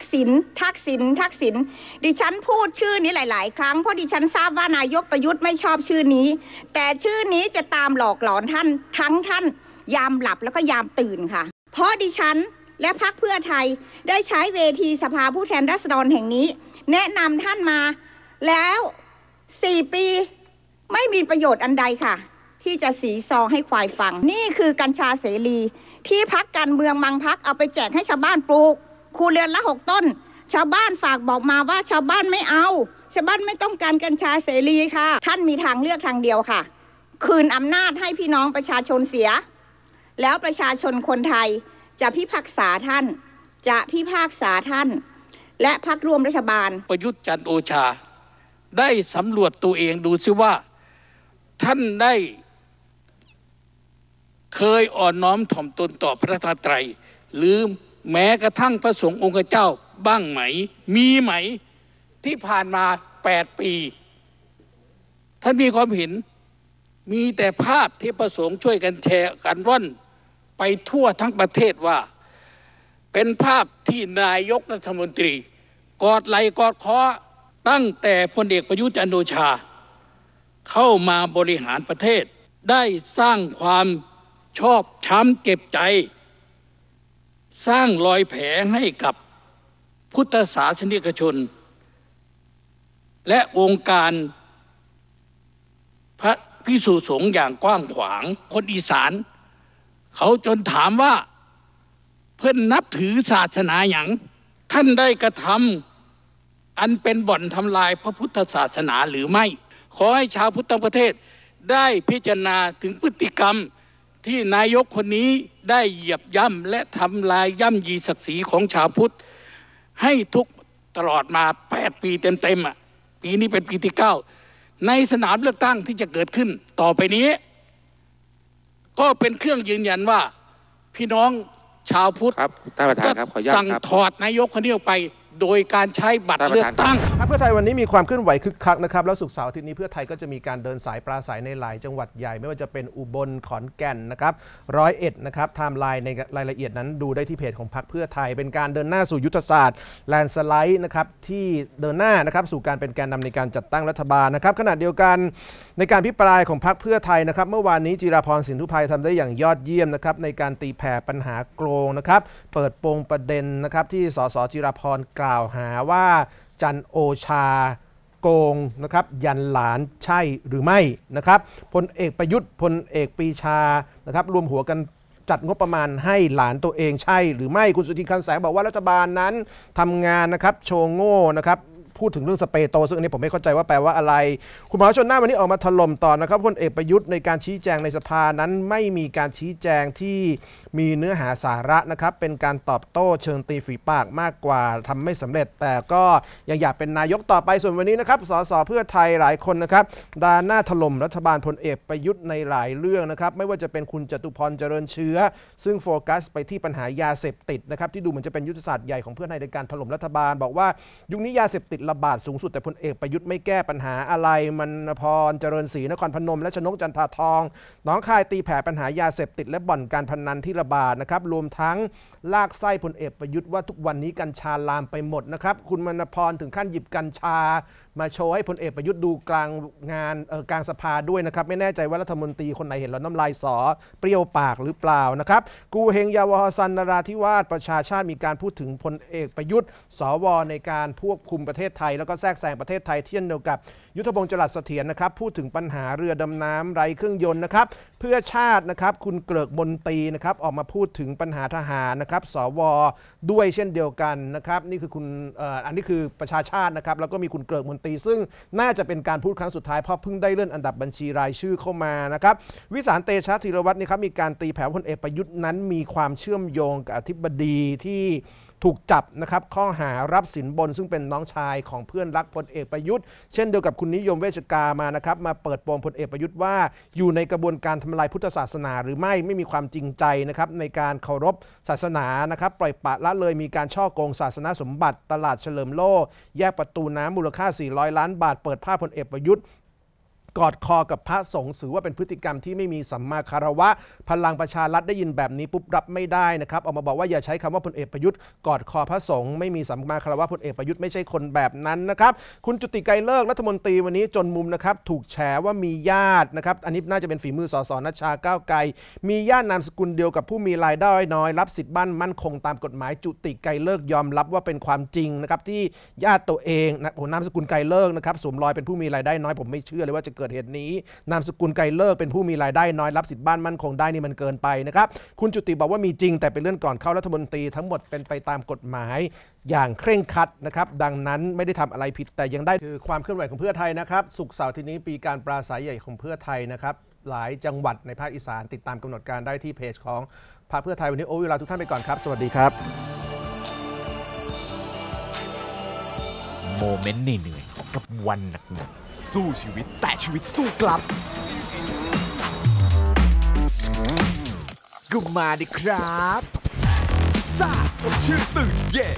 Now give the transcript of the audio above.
ักษิณทักษิณทักษิณดิฉันพูดชื่อนี้หลายๆ ครั้ง เพราะดิฉันทราบว่านายกประยุทธ์ไม่ชอบชื่อนี้ แต่ชื่อนี้จะตามหลอกหลอนท่านทั้งท่าน ยามหลับแล้วก็ยามตื่นค่ะ เพราะดิฉันและพักเพื่อไทยได้ใช้เวทีสภาผู้แทนราษฎรแห่งนี้ แนะนำท่านมา แล้วสี่ปีไม่มีประโยชน์อันใดค่ะ ที่จะสีซองให้ควายฟัง นี่คือกัญชาเสรีที่พักการเมืองบางพักเอาไปแจกให้ชาวบ้านปลูกครูเรือนละหกต้น ชาวบ้านฝากบอกมาว่า ชาวบ้านไม่เอา ชาวบ้านไม่ต้องการกัญชาเสรีค่ะ ท่านมีทางเลือกทางเดียวค่ะ คืนอำนาจให้พี่น้องประชาชนเสีย แล้วประชาชนคนไทยจะพิพากษาท่าน จะพิพากษาท่าน และพักรวมรัฐบาล ประยุทธ์จันโอชา ได้สำรวจตัวเองดูซิว่า ท่านได้เคยอ่อนน้อมถ่อมตนต่อพระธาตรัยหรือแม้กระทั่งพระสงฆ์องค์เจ้าบ้างไหม มีไหมที่ผ่านมาแปดปี ท่านมีความเห็น มีแต่ภาพที่ประสงค์ช่วยกันแชร์กันร่อน ไปทั่วทั้งประเทศว่า เป็นภาพที่นายกรัฐมนตรี กอดไหลกอดคอตั้งแต่พลเอกประยุทธ์จันโอชา เข้ามาบริหารประเทศ ได้สร้างความชอบช้ำเก็บใจสร้างรอยแผลให้กับพุทธศาสนิกชน และองค์การ พระพิสุสงฆ์อย่างกว้างขวางคนอีสานเขาจนถามว่าเพื่อนนับถือศาสนาอย่างท่านได้กระทำอันเป็นบ่อนทำลายพระพุทธศาสนาหรือไม่ ขอให้ชาวพุทธประเทศได้พิจารณาถึงพฤติกรรมที่นายกคนนี้ได้เหยียบย่ำและทำลายย่ำยีศักดิ์ศรีของชาวพุทธ ให้ทุกตลอดมา 8 ปีเต็มๆอ่ะปีนี้เป็นปีที่ 9 ในสนามเลือกตั้งที่จะเกิดขึ้น ต่อไปนี้ ก็เป็นเครื่องยืนยันว่า พี่น้องชาวพุทธก็สั่งถอดนายกคนนี้ออกไปโดยการใช้บัตรเลือกตั้งพรรคเพื่อไทยวันนี้มีความเคลื่อนไหวคึกคักนะครับแล้วสุกเสาร์อาทิตย์นี้เพื่อไทยก็จะมีการเดินสายปราศัยในหลายจังหวัดใหญ่ ไม่ว่าจะเป็นอุบลขอนแก่นนะครับร้อยเอ็ดนะครับไทม์ไลน์ในรายละเอียดนั้นดูได้ที่เพจของพรรคเพื่อไทย เป็นการเดินหน้าสู่ยุทธศาสตร์แลนสไลด์นะครับที่เดินหน้านะครับสู่การเป็นแกนนำในการจัดตั้งรัฐบาลนะครับขณะเดียวกันในการพิปรายของพรรคเพื่อไทยนะครับเมื่อวานนี้จิราพรสินธุภัยทำได้อย่างยอดเยี่ยมนะครับในการตีแผ่ปัญหาโกงนะครับเปิดโปงประเด็นนะครับที่สสจิราพรกล่า่าวหาว่าจันโอชาโกงนะครับ ยันหลานใช่หรือไม่นะครับพลเอกประยุทธ์พลเอกปีชานะครับรวมหัวกันจัดงบประมาณให้หลานตัวเองใช่หรือไม่คุณสุธินคันแสงบอกว่ารัฐบาลนั้นทำงานนะครับ โชงโง่นะครับพูดถึงเรื่องสเปโตซึ่งอันนี้ผมไม่เข้าใจว่าแปลว่าอะไร คุณหมอชนหน้าวันนี้ออกมาถล่มต่อนะครับพลเอกประยุทธ์ในการชี้แจงในสภานั้นไม่มีการชี้แจงที่มีเนื้อหาสาระนะครับเป็นการตอบโต้เชิงตีฝีปากมากกว่า ทำไม่สำเร็จแต่ก็ยังอยากเป็นนายกต่อไปส่วนวันนี้นะครับสส เพื่อไทยหลายคนนะครับดานหน้าถล่มรัฐบาลพลเอกประยุทธ์ในหลายเรื่องนะครับไม่ว่าจะเป็นคุณจตุพรเจริญเชื้อ ซึ่งโฟกัสไปที่ปัญหายาเสพติดนะครับที่ดูเหมือนจะเป็นยุทธศาสตร์ใหญ่ของเพื่อไทยในการถล่มรัฐบาล บอกว่ายุคนี้ยาเสพติดระบาดสูงสุดแต่พลเอกประยุทธ์ไม่แก้ปัญหาอะไรมันพรเจริญศรีนครพนมและชนกจันทาทอง น้องคายตีแผ่ ปัญหายาเสพติดและบ่อนการพนันที่ระบาดนะครับรวมทั้งลากไส้พลเอกประยุทธ์ว่าทุกวันนี้ กัญชา ลามไปหมดนะครับคุณมณพรถึงขั้นหยิบกัญชา มาโชว์ให้พลเอกประยุทธ์ดูกลางงานกลางสภาด้วยนะครับไม่แน่ใจว่ารัฐมนตรีคนไหนเห็นแล้วน้ำลายสอ เปรี้ยวปากหรือเปล่านะครับกูเฮงยาวฮซันนราธิวาสประชาชาติมีการพูดถึงพลเอกประยุทธ์ สวในการควบคุมประเทศไทยแล้วก็แทรกแซงประเทศไทยเที่ยนเดียวกับยุทธพงศ์จรัสเสถียรนะครับพูดถึงปัญหาเรือดำน้ำไร้เครื่องยนต์นะครับเพื่อชาตินะครับคุณเกลิกมนตรีนะครับออกมาพูดถึงปัญหาทหารนะครับสว ด้วยเช่นเดียวกันนะครับนี่คือคุณอันนี้คือประชาชาตินะครับแล้วก็มีคุณเกลิกมนตรีซึ่งน่าจะเป็นการพูดครั้งสุดท้าย เพราะเพิ่งได้เลื่อนอันดับบัญชีรายชื่อเข้ามานะครับวิสารเตชะธีรวัตรนี่ครับมีการตีแผ่พลเอกประยุทธ์นั้น มีความเชื่อมโยงกับอธิบดีที่ถูกจับนะครับข้อหารับสินบน ซึ่งเป็นน้องชายของเพื่อนรักพลเอกประยุทธ์เช่นเดียวกับคุณนิยมเวชกามานะครับมาเปิดโปงพลเอกประยุทธ์ว่าอยู่ในกระบวนการทำลายพุทธศาสนาหรือไม่ไม่มีความจริงใจนะครับในการเคารพศาสนานะครับปล่อยปะละเลยมีการช่อโกงศาสนาสมบัติตลาดเฉลิมโลแยกประตูน้ำมูลค่า 400 ล้านบาทเปิดภาพพลเอกประยุทธ์กอดคอกับพระสงฆ์ถือว่าเป็นพฤติกรรมที่ไม่มีสัมมาคารวะ พลังประชารัฐได้ยินแบบนี้ปุ๊บรับไม่ได้นะครับออกมาบอกว่าอย่าใช้คำว่าพลเอกประยุทธ์กอดคอพระสงฆ์ไม่มีสัมมาคารวะพลเอกประยุทธ์ไม่ใช่คนแบบนั้นนะครับ คุณจุติไกรเลิกรัฐมนตรีวันนี้จนมุมนะครับถูกแฉว่ามีญาตินะครับ อันนี้น่าจะเป็นฝีมือสสนชาก้าวไกลมีญาตินามสกุลเดียวกับผู้มีรายได้น้อย รับสิทธิ์บ้านมั่นคงตามกฎหมายจุติไกรเลิกยอมรับว่าเป็นความจริงนะครับที่ญาติตัวเองนะผมนามสกุลไกรเลิกนะครับสวมรอยเป็นผู้มีรายได้น้อยผมไม่เชื่อเลยว่าจะเกิดเหตุนี้ นามสกุลไกลเลิกเป็นผู้มีรายได้น้อยรับสิทธิ์บ้านมั่นคงได้นี่มันเกินไปนะครับ คุณจุติบอกว่ามีจริงแต่เป็นเรื่องก่อนเข้ารัฐมนตรี ทั้งหมดเป็นไปตามกฎหมายอย่างเคร่งครัดนะครับ ดังนั้นไม่ได้ทำอะไรผิดแต่ยังได้คือความเคลื่อนไหวของเพื่อไทยนะครับ สุกเสาร์ที่นี้ปีการปราศัยใหญ่ของเพื่อไทยนะครับหลายจังหวัดในภาคอีสานติดตามกำหนดการได้ที่เพจของพรรคเพื่อไทยวันนี้โอ้เวลาทุกท่านไปก่อนครับ สวัสดีครับโมเมนต์เหนื่อยกับวันหนักสู้ชีวิตแต่ชีวิตสู้กลับก็มาดิครับซาสดชื่นตื่นเย้